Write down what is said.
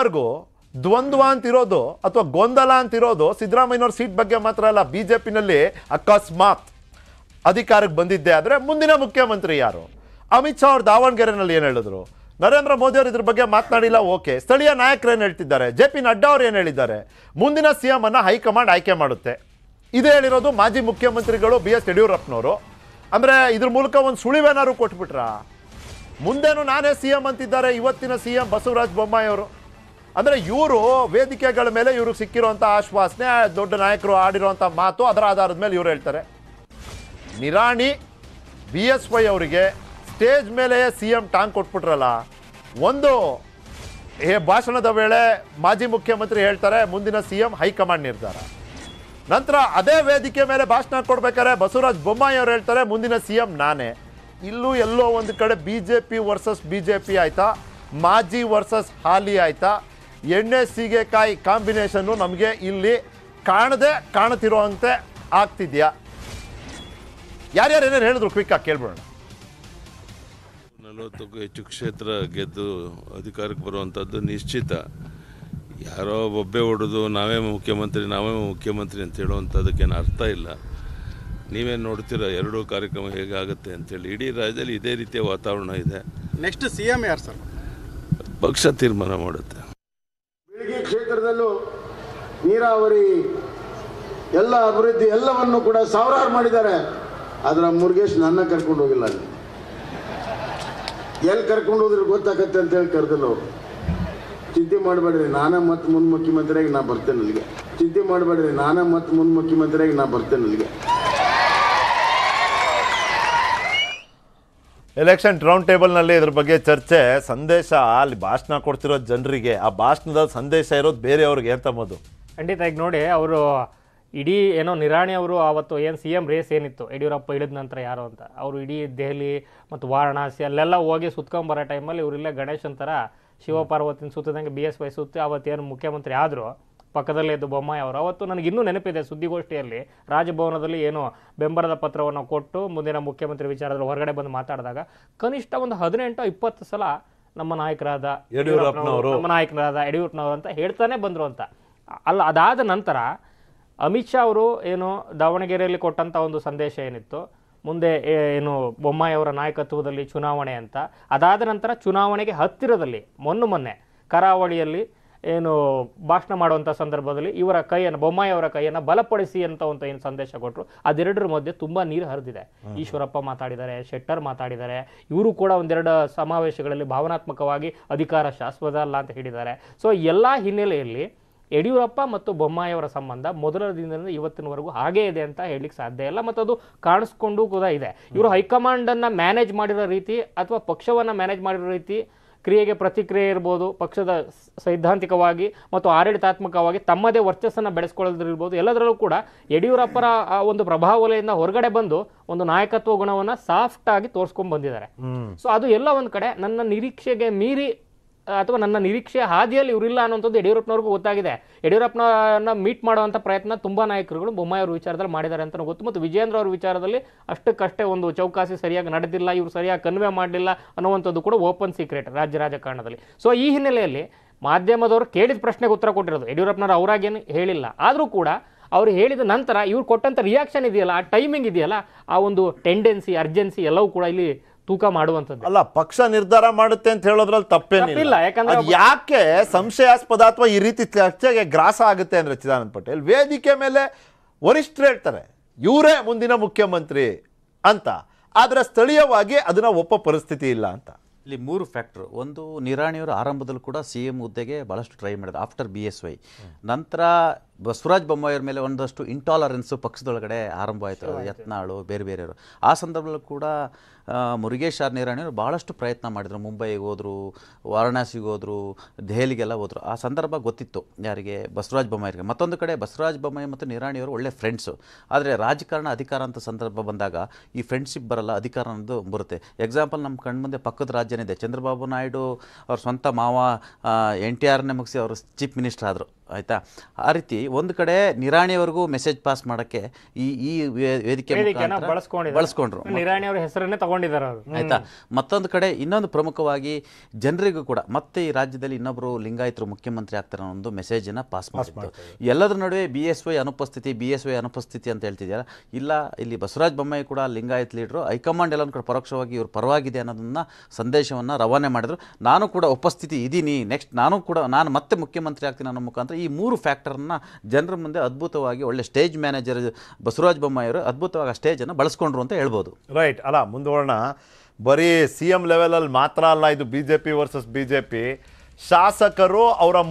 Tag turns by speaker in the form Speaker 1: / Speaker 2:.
Speaker 1: ವರ್ಗೂ ದ್ವಂದ್ವ ಇರೋದು ಅಥವಾ ಗೊಂದಲ ಅಂತ ಇರೋದು ಸಿದ್ದರಾಮಯ್ಯನವ್ರ ಸೀಟ್ ಬಗ್ಗೆ ಮಾತ್ರ ಅಲ್ಲ ಬಿ ಜೆ ಪಿನಲ್ಲಿ ಅಕಸ್ಮಾತ್ ಅಧಿಕಾರಕ್ಕೆ ಬಂದಿದ್ದೆ ಆದರೆ ಮುಂದಿನ ಮುಖ್ಯಮಂತ್ರಿ ಯಾರು ಅಮಿತ್ ಶಾ ಅವ್ರು ದಾವಣಗೆರೆನಲ್ಲಿ ಏನು ಹೇಳಿದ್ರು ನರೇಂದ್ರ ಮೋದಿ ಅವರು ಇದ್ರ ಬಗ್ಗೆ ಮಾತನಾಡಿಲ್ಲ ಓಕೆ ಸ್ಥಳೀಯ ನಾಯಕರು ಏನು ಹೇಳ್ತಿದ್ದಾರೆ ಜೆ ಪಿ ನಡ್ಡಾ ಅವರು ಏನು ಹೇಳಿದ್ದಾರೆ ಮುಂದಿನ ಸಿ ಎಂ ಅನ್ನು ಹೈಕಮಾಂಡ್ ಆಯ್ಕೆ ಮಾಡುತ್ತೆ ಇದೇ ಹೇಳಿರೋದು ಮಾಜಿ ಮುಖ್ಯಮಂತ್ರಿಗಳು ಬಿ ಎಸ್ ಯಡಿಯೂರಪ್ಪನವರು ಅಂದರೆ ಇದ್ರ ಮೂಲಕ ಒಂದು ಸುಳಿವೇನಾದ್ರು ಕೊಟ್ಬಿಟ್ರಾ ಮುಂದೇನು ನಾನೇ ಸಿ ಎಂ ಅಂತಿದ್ದಾರೆ ಇವತ್ತಿನ ಸಿ ಎಂ ಬಸವರಾಜ ಬೊಮ್ಮಾಯಿ ಅವರು ಅಂದರೆ ಇವರು ವೇದಿಕೆಗಳ ಮೇಲೆ ಇವ್ರಿಗೆ ಸಿಕ್ಕಿರುವಂಥ ಆಶ್ವಾಸನೆ ದೊಡ್ಡ ನಾಯಕರು ಆಡಿರುವಂಥ ಮಾತು ಅದರ ಆಧಾರದ ಮೇಲೆ ಇವರು ಹೇಳ್ತಾರೆ ನಿರಾಣಿ ಬಿ ಎಸ್ ವೈ ಅವರಿಗೆ ಸ್ಟೇಜ್ ಮೇಲೆ ಸಿ ಎಂ ಟಾಂಗ್ ಕೊಟ್ಬಿಟ್ರಲ್ಲ ಒಂದು ಭಾಷಣದ ವೇಳೆ ಮಾಜಿ ಮುಖ್ಯಮಂತ್ರಿ ಹೇಳ್ತಾರೆ ಮುಂದಿನ ಸಿ ಎಂ ಹೈಕಮಾಂಡ್ ನಿರ್ಧಾರ ನಂತರ ಅದೇ ವೇದಿಕೆ ಮೇಲೆ ಭಾಷಣ ಕೊಡ್ಬೇಕಾರೆ ಬಸವರಾಜ್ ಬೊಮ್ಮಾಯಿ ಅವರು ಹೇಳ್ತಾರೆ ಮುಂದಿನ ಸಿ ಎಂ ನಾನೇ ಇಲ್ಲೂ ಎಲ್ಲೋ ಒಂದು ಕಡೆ B J P versus B J P ಆಯ್ತಾ ಮಾಜಿ ವರ್ಸಸ್ ಹಾಲಿ ಆಯ್ತಾ ಎಣ್ಣೆ ಸೀಗೆಕಾಯಿ ಕಾಂಬಿನೇಷನ್ನು ನಮಗೆ ಇಲ್ಲಿ ಕಾಣದೆ ಕಾಣತಿರುವಂತೆ ಆಗ್ತಿದ್ಯಾ ಯಾರ್ಯಾರು ಏನೇನು ಹೇಳಿದ್ರು ಕ್ವಿಕ್ಕಾಗಿ ಕೇಳ್ಬೋಣ ನಲವತ್ತಕ್ಕೂ ಹೆಚ್ಚು ಕ್ಷೇತ್ರ ಗೆದ್ದು ಅಧಿಕಾರಕ್ಕೆ ಬರುವಂಥದ್ದು ನಿಶ್ಚಿತ ಯಾರೋ ಒಬ್ಬೆ ಹೊಡೆದು ನಾವೇ ಮುಖ್ಯಮಂತ್ರಿ ನಾವೇ ಮುಖ್ಯಮಂತ್ರಿ ಅಂತ ಹೇಳುವಂಥದ್ದಕ್ಕೇನು ಅರ್ಥ ಇಲ್ಲ ನೀವೇನು ನೋಡ್ತೀರಾ ಎರಡೂ ಕಾರ್ಯಕ್ರಮ ಹೇಗಾಗುತ್ತೆ ಅಂತೇಳಿ ಇಡೀ ರಾಜ್ಯದಲ್ಲಿ ಇದೇ ರೀತಿಯ ವಾತಾವರಣ ಇದೆ
Speaker 2: ನೆಕ್ಸ್ಟ್ ಸಿ ಎಮ್ ಯಾರು ಸರ್
Speaker 1: ಪಕ್ಷ ತೀರ್ಮಾನ ಮಾಡುತ್ತೆ
Speaker 2: ಕ್ಷೇತ್ರದಲ್ಲೂ ನೀರಾವರಿ ಎಲ್ಲ ಅಭಿವೃದ್ಧಿ ಎಲ್ಲವನ್ನು ಕೂಡ ಸಾವಿರಾರು ಮಾಡಿದ್ದಾರೆ ಆದ್ರೆ ಮುರುಗೇಶ್ ನನ್ನ ಕರ್ಕೊಂಡು ಹೋಗಿಲ್ಲ ಅಲ್ಲಿ ಎಲ್ಲಿ ಕರ್ಕೊಂಡು ಹೋದ್ರೆ ಗೊತ್ತಾಗತ್ತೆ ಅಂತ ಹೇಳಿ ಕರೆದಲ್ಲ ಅವರು ಚಿಂತೆ ಮಾಡಬೇಡ್ರಿ ನಾನೇ ಮತ್ತೆ ಮುನ್ ಮುಖ್ಯಮಂತ್ರಿಯಾಗಿ ನಾ ಬರ್ತೇನೆ ಅಲ್ಲಿಗೆ ಚಿಂತೆ ಮಾಡಬೇಡ್ರಿ ನಾನೇ ಮತ್ತೆ ಮುನ್ ಮುಖ್ಯಮಂತ್ರಿಯಾಗಿ
Speaker 1: ನಾ ಬರ್ತೇನೆ ಅಲ್ಲಿಗೆ ಎಲೆಕ್ಷನ್ ರೌಂಡ್ ಟೇಬಲ್ನಲ್ಲಿ ಇದ್ರ ಬಗ್ಗೆ ಚರ್ಚೆ ಸಂದೇಶ ಅಲ್ಲಿ ಭಾಷಣ ಕೊಡ್ತಿರೋ ಜನರಿಗೆ ಆ ಭಾಷಣದ ಸಂದೇಶ ಇರೋದು ಬೇರೆಯವ್ರಿಗೆ ಅಂತ ಮೊದಲು
Speaker 3: ಖಂಡಿತ ಈಗ ನೋಡಿ ಅವರು ಇಡೀ ಏನೋ ನಿರಾಣಿ ಅವರು ಆವತ್ತು ಏನು ಸಿ ಎಂ ರೇಸ್ ಏನಿತ್ತು ಯಡಿಯೂರಪ್ಪ ಇಳಿದ ನಂತರ ಯಾರು ಅಂತ ಅವರು ಇಡೀ ದೆಹಲಿ ಮತ್ತು ವಾರಣಾಸಿ ಅಲ್ಲೆಲ್ಲ ಹೋಗಿ ಸುತ್ಕೊಂಬರೋ ಟೈಮಲ್ಲಿ ಇವರಿಲ್ಲೇ ಗಣೇಶನ್ ಥರ ಶಿವಪಾರ್ವತಿನ ಸುತ್ತದಂಗೆ ಬಿ ಎಸ್ ವೈ ಸುತ್ತಿ ಅವತ್ತೇನು ಮುಖ್ಯಮಂತ್ರಿ ಆದರು ಪಕ್ಕದಲ್ಲೇ ಇದ್ದ ಬೊಮ್ಮಾಯಿ ಅವರು ಅವತ್ತು ನನಗಿನ್ನೂ ನೆನಪಿದೆ ಸುದ್ದಿಗೋಷ್ಠಿಯಲ್ಲಿ ರಾಜಭವನದಲ್ಲಿ ಏನು ಬೆಂಬಲದ ಪತ್ರವನ್ನು ಕೊಟ್ಟು ಮುಂದಿನ ಮುಖ್ಯಮಂತ್ರಿ ವಿಚಾರದಲ್ಲಿ ಹೊರಗಡೆ ಬಂದು ಮಾತಾಡಿದಾಗ ಕನಿಷ್ಠ ಒಂದು ಹದಿನೆಂಟು ಇಪ್ಪತ್ತು ಸಲ ನಮ್ಮ ನಾಯಕರಾದ ಯಡಿಯೂರಪ್ಪನವರು ನಮ್ಮ ನಾಯಕರಾದ ಯಡಿಯೂರಪ್ಪನವರು ಅಂತ ಹೇಳ್ತಾನೆ ಬಂದರು ಅಂತ ಅಲ್ಲ ಅದಾದ ನಂತರ ಅಮಿತ್ ಶಾ ಅವರು ಏನು ದಾವಣಗೆರೆಯಲ್ಲಿ ಕೊಟ್ಟಂಥ ಒಂದು ಸಂದೇಶ ಏನಿತ್ತು ಮುಂದೆ ಏನು ಬೊಮ್ಮಾಯಿ ಅವರ ನಾಯಕತ್ವದಲ್ಲಿ ಚುನಾವಣೆ ಅಂತ ಅದಾದ ನಂತರ ಚುನಾವಣೆಗೆ ಹತ್ತಿರದಲ್ಲಿ ಮೊನ್ನೆ ಮೊನ್ನೆ ಕರಾವಳಿಯಲ್ಲಿ ಏನು ಭಾಷಣ ಮಾಡುವಂಥ ಸಂದರ್ಭದಲ್ಲಿ ಇವರ ಕೈಯನ್ನು ಬೊಮ್ಮಾಯಿಯವರ ಕೈಯನ್ನು ಬಲಪಡಿಸಿ ಅಂತ ಏನು ಸಂದೇಶ ಕೊಟ್ಟರು ಅದೆರಡರ ಮಧ್ಯೆ ತುಂಬ ನೀರು ಹರಿದಿದೆ ಈಶ್ವರಪ್ಪ ಮಾತಾಡಿದ್ದಾರೆ ಶೆಟ್ಟರ್ ಮಾತಾಡಿದ್ದಾರೆ ಇವರು ಕೂಡ ಒಂದೆರಡು ಸಮಾವೇಶಗಳಲ್ಲಿ ಭಾವನಾತ್ಮಕವಾಗಿ ಅಧಿಕಾರ ಶಾಶ್ವತ ಅಲ್ಲ ಅಂತ ಹೇಳಿದ್ದಾರೆ ಸೊ ಎಲ್ಲ ಹಿನ್ನೆಲೆಯಲ್ಲಿ ಯಡಿಯೂರಪ್ಪ ಮತ್ತು ಬೊಮ್ಮಾಯಿಯವರ ಸಂಬಂಧ ಮೊದಲ ದಿನದಿಂದ ಇವತ್ತಿನವರೆಗೂ ಹಾಗೇ ಇದೆ ಅಂತ ಹೇಳಲಿಕ್ಕೆ ಸಾಧ್ಯ ಇಲ್ಲ ಮತ್ತು ಅದು ಕಾಣಿಸ್ಕೊಂಡು ಕೂಡ ಇದೆ ಇವರು ಹೈಕಮಾಂಡನ್ನು ಮ್ಯಾನೇಜ್ ಮಾಡಿರೋ ರೀತಿ ಅಥವಾ ಪಕ್ಷವನ್ನು ಮ್ಯಾನೇಜ್ ಮಾಡಿರೋ ರೀತಿ ಕ್ರಿಯೆಗೆ ಪ್ರತಿಕ್ರಿಯೆ ಇರ್ಬೋದು ಪಕ್ಷದ ಸೈದ್ಧಾಂತಿಕವಾಗಿ ಮತ್ತು ಆಡಳಿತಾತ್ಮಕವಾಗಿ ತಮ್ಮದೇ ವರ್ಚಸ್ಸನ್ನು ಬೆಳೆಸ್ಕೊಳ್ಳೋದ್ರಿರ್ಬೋದು ಎಲ್ಲದರಲ್ಲೂ ಕೂಡ ಯಡಿಯೂರಪ್ಪರ ಆ ಒಂದು ವಲಯದಿಂದ ಹೊರಗಡೆ ಬಂದು ಒಂದು ನಾಯಕತ್ವ ಗುಣವನ್ನು ಸಾಫ್ಟ್ ಆಗಿ ತೋರಿಸ್ಕೊಂಡು ಬಂದಿದ್ದಾರೆ ಸೊ ಅದು ಎಲ್ಲ ಒಂದು ಕಡೆ ನನ್ನ ನಿರೀಕ್ಷೆಗೆ ಮೀರಿ ಅಥವಾ ನನ್ನ ನಿರೀಕ್ಷೆ ಹಾದಿಯಲ್ಲಿ ಇವರಿಲ್ಲ ಅನ್ನೋಂಥದ್ದು ಯಡಿಯೂರಪ್ಪನವ್ರಿಗೂ ಗೊತ್ತಾಗಿದೆ ಯಡಿಯೂರಪ್ಪನ ಮೀಟ್ ಮಾಡುವಂಥ ಪ್ರಯತ್ನ ತುಂಬ ನಾಯಕರುಗಳು ಬೊಮ್ಮಾಯಿ ವಿಚಾರದಲ್ಲಿ ಮಾಡಿದ್ದಾರೆ ಅಂತ ಗೊತ್ತು ಮತ್ತು ವಿಜೇಂದ್ರ ಅವ್ರ ವಿಚಾರದಲ್ಲಿ ಅಷ್ಟಕ್ಕಷ್ಟೇ ಒಂದು ಚೌಕಾಸಿ ಸರಿಯಾಗಿ ನಡೆದಿಲ್ಲ ಇವರು ಸರಿಯಾಗಿ ಕನ್ವೆ ಮಾಡಲಿಲ್ಲ ಅನ್ನುವಂಥದ್ದು ಕೂಡ ಓಪನ್ ಸೀಕ್ರೆಟ್ ರಾಜ್ಯ ರಾಜಕಾರಣದಲ್ಲಿ ಸೊ ಈ ಹಿನ್ನೆಲೆಯಲ್ಲಿ ಮಾಧ್ಯಮದವರು ಕೇಳಿದ ಪ್ರಶ್ನೆಗೆ ಉತ್ತರ ಕೊಟ್ಟಿರೋದು ಯಡಿಯೂರಪ್ಪನವ್ರು ಅವರಾಗೇನು ಹೇಳಿಲ್ಲ ಆದರೂ ಕೂಡ ಅವರು ಹೇಳಿದ ನಂತರ ಇವ್ರು ಕೊಟ್ಟಂಥ ರಿಯಾಕ್ಷನ್ ಇದೆಯಲ್ಲ ಆ ಟೈಮಿಂಗ್ ಇದೆಯಲ್ಲ ಆ ಒಂದು ಟೆಂಡೆನ್ಸಿ ಅರ್ಜೆನ್ಸಿ ಎಲ್ಲವೂ ಕೂಡ ಇಲ್ಲಿ ತೂಕ ಮಾಡುವಂಥದ್ದು ಅಲ್ಲ ಪಕ್ಷ ನಿರ್ಧಾರ ಮಾಡುತ್ತೆ ಅಂತ ಹೇಳೋದ್ರಲ್ಲಿ ತಪ್ಪೇನಿಲ್ಲ ತಪ್ಪಿಲ್ಲ, ಯಾಕಂದ್ರೆ ಯಾಕೆ ಸಂಶಯಾಸ್ಪದ
Speaker 1: ಅಥವಾ ಈ ರೀತಿ ಚರ್ಚೆಗೆ ಗ್ರಾಸ ಆಗುತ್ತೆ ಅಂದ್ರೆ ಚಿದಾನಂದ ಪಟೇಲ್ ವೇದಿಕೆ ಮೇಲೆ ವರಿಷ್ಠರು ಹೇಳ್ತಾರೆ ಇವರೇ ಮುಂದಿನ ಮುಖ್ಯಮಂತ್ರಿ ಅಂತ ಆದ್ರೆ ಸ್ಥಳೀಯವಾಗಿ ಅದನ್ನ ಒಪ್ಪ
Speaker 2: ಪರಿಸ್ಥಿತಿ ಇಲ್ಲ ಅಂತ ಇಲ್ಲಿ ಮೂರು ಫ್ಯಾಕ್ಟ್ರು ಒಂದು ನಿರಾಣಿಯವರು ಆರಂಭದಲ್ಲಿ ಕೂಡ ಸಿ ಎಂ ಹುದ್ದೆಗೆ ಭಾಳಷ್ಟು ಟ್ರೈ ಮಾಡಿದ್ರು ಆಫ್ಟರ್ ಬಿ ಎಸ್ ವೈ ನಂತರ ಬಸವರಾಜ್ ಬೊಮ್ಮಾಯಿಯವ್ರ ಮೇಲೆ ಒಂದಷ್ಟು ಇಂಟಾಲರೆನ್ಸು ಪಕ್ಷದೊಳಗಡೆ ಆರಂಭ ಆಯಿತು ಯತ್ನಾಳು ಬೇರೆ ಬೇರೆಯವರು ಆ ಸಂದರ್ಭದಲ್ಲೂ ಕೂಡ ಮುರುಗೇಶ್ ಆರ್ ನೀರಾಣಿಯವರು ಭಾಳಷ್ಟು ಪ್ರಯತ್ನ ಮಾಡಿದರು ಮುಂಬೈಗೆ ಹೋದರು ವಾರಣಾಸಿಗೆ ಹೋದರು ದೆಹಲಿಗೆಲ್ಲ ಹೋದರು ಆ ಸಂದರ್ಭ ಗೊತ್ತಿತ್ತು ಯಾರಿಗೆ ಬಸವರಾಜ ಬೊಮ್ಮಾಯಿಗೆ ಮತ್ತೊಂದು ಕಡೆ ಬಸವರಾಜ್ ಬೊಮ್ಮಾಯಿ ಮತ್ತು ನಿರಾಣಿಯವರು ಒಳ್ಳೆ ಫ್ರೆಂಡ್ಸು ಆದರೆ ರಾಜಕಾರಣ ಅಧಿಕಾರ ಅಂತ ಸಂದರ್ಭ ಬಂದಾಗ ಈ ಫ್ರೆಂಡ್ಶಿಪ್ ಬರಲ್ಲ ಅಧಿಕಾರ ಅನ್ನೋದು ಬರುತ್ತೆ ಎಕ್ಸಾಂಪಲ್ ನಮ್ಮ ಮುಂದೆ ಪಕ್ಕದ ರಾಜ್ಯನೇ ಇದೆ ಚಂದ್ರಬಾಬು ನಾಯ್ಡು ಅವ್ರ ಸ್ವಂತ ಮಾವ ಎನ್ ಟಿ ಆರ್ನೇ ಮುಗಿಸಿ ಅವರು ಚೀಫ್ ಮಿನಿಸ್ಟರ್ ಆದರು ಆಯ್ತಾ ಆ ರೀತಿ ಒಂದು ಕಡೆ ನಿರಾಣಿಯವರೆಗೂ ಮೆಸೇಜ್ ಪಾಸ್ ಮಾಡಕ್ಕೆ ಈ ಈ ವೇದಿಕೆ ಬಳಸ್ಕೊಂಡ್ರು
Speaker 3: ನಿರಾಣಿಯವರ ಹೆಸರನ್ನೇ ತಗೊಂಡಿದ್ದಾರೆ ಆಯ್ತಾ
Speaker 2: ಮತ್ತೊಂದು ಕಡೆ ಇನ್ನೊಂದು ಪ್ರಮುಖವಾಗಿ ಜನರಿಗೂ ಕೂಡ ಮತ್ತೆ ಈ ರಾಜ್ಯದಲ್ಲಿ ಇನ್ನೊಬ್ರು ಲಿಂಗಾಯತರು ಮುಖ್ಯಮಂತ್ರಿ ಆಗ್ತಾರೆ ಅನ್ನೋ ಒಂದು ಮೆಸೇಜನ್ನು ಪಾಸ್ ಮಾಡಿಸ್ಬೋದು ಎಲ್ಲದರ ನಡುವೆ ಬಿ ಎಸ್ ವೈ ಅನುಪಸ್ಥಿತಿ ಬಿ ಎಸ್ ವೈ ಅನುಪಸ್ಥಿತಿ ಅಂತ ಹೇಳ್ತಿದ್ಯಾರ ಇಲ್ಲ ಇಲ್ಲಿ ಬಸವರಾಜ್ ಬೊಮ್ಮಾಯಿ ಕೂಡ ಲಿಂಗಾಯತ್ ಲೀಡ್ರು ಹೈಕಮಾಂಡ್ ಎಲ್ಲ ಕೂಡ ಪರೋಕ್ಷವಾಗಿ ಇವರು ಪರವಾಗಿದೆ ಅನ್ನೋದನ್ನ ಸಂದೇಶವನ್ನ ರವಾನೆ ಮಾಡಿದ್ರು ನಾನು ಕೂಡ ಉಪಸ್ಥಿತಿ ಇದ್ದೀನಿ ನೆಕ್ಸ್ಟ್ ನಾನು ಕೂಡ ನಾನು ಮತ್ತೆ ಮುಖ್ಯಮಂತ್ರಿ ಆಗ್ತೀನಿ ಅನ್ನೋ ಮುಖಾಂತರ ಈ ಮೂರು ಫ್ಯಾಕ್ಟರ್ನ ಜನರ ಮುಂದೆ ಅದ್ಭುತವಾಗಿ ಒಳ್ಳೆ ಸ್ಟೇಜ್ ಮ್ಯಾನೇಜರ್
Speaker 1: ಬಸವರಾಜ ಬೊಮ್ಮಾಯಿಯವರು ಅದ್ಭುತವಾಗಿ ಆ ಸ್ಟೇಜನ್ನು ಬಳಸ್ಕೊಂಡ್ರು ಅಂತ ಹೇಳ್ಬೋದು ರೈಟ್ ಅಲ್ಲ ಮುಂದುವರೋಣ ಬರೀ ಸಿ ಎಂ ಲೆವೆಲಲ್ಲಿ ಮಾತ್ರ ಅಲ್ಲ ಇದು B J P versus B J P ಶಾಸಕರು ಅವರ